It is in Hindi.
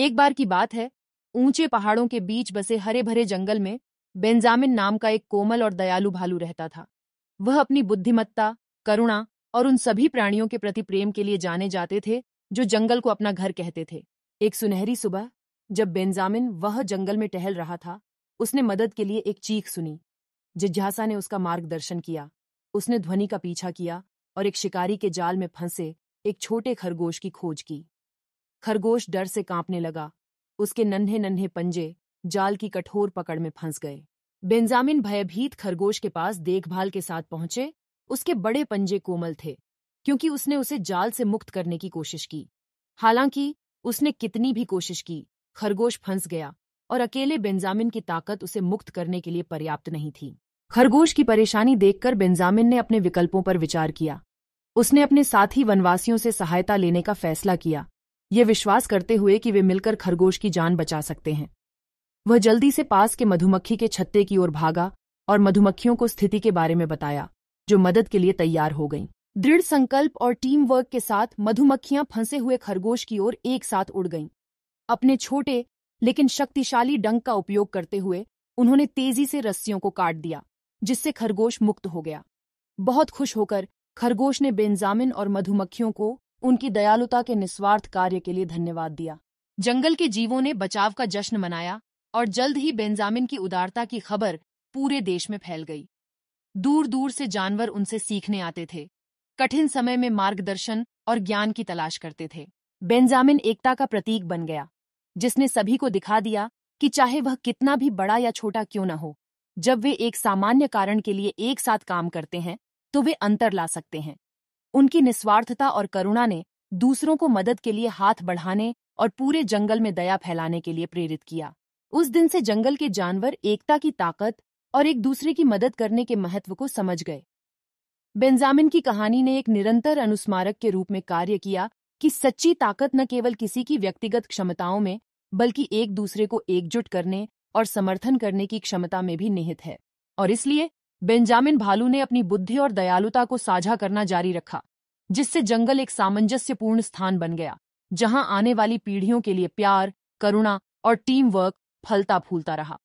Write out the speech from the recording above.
एक बार की बात है ऊंचे पहाड़ों के बीच बसे हरे भरे जंगल में बेंजामिन नाम का एक कोमल और दयालु भालू रहता था वह अपनी बुद्धिमत्ता करुणा और उन सभी प्राणियों के प्रति प्रेम के लिए जाने जाते थे जो जंगल को अपना घर कहते थे एक सुनहरी सुबह जब बेंजामिन वह जंगल में टहल रहा था उसने मदद के लिए एक चीख सुनी जिज्ञासा ने उसका मार्गदर्शन किया उसने ध्वनि का पीछा किया और एक शिकारी के जाल में फंसे एक छोटे खरगोश की खोज की खरगोश डर से कांपने लगा उसके नन्हे नन्हे पंजे जाल की कठोर पकड़ में फंस गए बेंजामिन भयभीत खरगोश के पास देखभाल के साथ पहुंचे उसके बड़े पंजे कोमल थे क्योंकि उसने उसे जाल से मुक्त करने की कोशिश की हालांकि उसने कितनी भी कोशिश की खरगोश फंस गया और अकेले बेंजामिन की ताकत उसे मुक्त करने के लिए पर्याप्त नहीं थी खरगोश की परेशानी देखकर बेंजामिन ने अपने विकल्पों पर विचार किया उसने अपने साथी वनवासियों से सहायता लेने का फैसला किया ये विश्वास करते हुए कि वे मिलकर खरगोश की जान बचा सकते हैं वह जल्दी से पास के मधुमक्खी के छत्ते की ओर भागा और मधुमक्खियों को स्थिति के बारे में बताया जो मदद के लिए तैयार हो गईं। दृढ़ संकल्प और टीम वर्क के साथ मधुमक्खियां फंसे हुए खरगोश की ओर एक साथ उड़ गईं। अपने छोटे लेकिन शक्तिशाली डंक का उपयोग करते हुए उन्होंने तेजी से रस्सियों को काट दिया जिससे खरगोश मुक्त हो गया बहुत खुश होकर खरगोश ने बेंजामिन और मधुमक्खियों को उनकी दयालुता के निस्वार्थ कार्य के लिए धन्यवाद दिया जंगल के जीवों ने बचाव का जश्न मनाया और जल्द ही बेंजामिन की उदारता की खबर पूरे देश में फैल गई दूर दूर से जानवर उनसे सीखने आते थे कठिन समय में मार्गदर्शन और ज्ञान की तलाश करते थे बेंजामिन एकता का प्रतीक बन गया जिसने सभी को दिखा दिया कि चाहे वह कितना भी बड़ा या छोटा क्यों न हो जब वे एक सामान्य कारण के लिए एक साथ काम करते हैं तो वे अंतर ला सकते हैं उनकी निस्वार्थता और करुणा ने दूसरों को मदद के लिए हाथ बढ़ाने और पूरे जंगल में दया फैलाने के लिए प्रेरित किया उस दिन से जंगल के जानवर एकता की ताकत और एक दूसरे की मदद करने के महत्व को समझ गए बेंजामिन की कहानी ने एक निरंतर अनुस्मारक के रूप में कार्य किया कि सच्ची ताकत न केवल किसी की व्यक्तिगत क्षमताओं में बल्कि एक दूसरे को एकजुट करने और समर्थन करने की क्षमता में भी निहित है और इसलिए बेंजामिन भालू ने अपनी बुद्धि और दयालुता को साझा करना जारी रखा जिससे जंगल एक सामंजस्यपूर्ण स्थान बन गया जहां आने वाली पीढ़ियों के लिए प्यार करुणा और टीम वर्क फलता फूलता रहा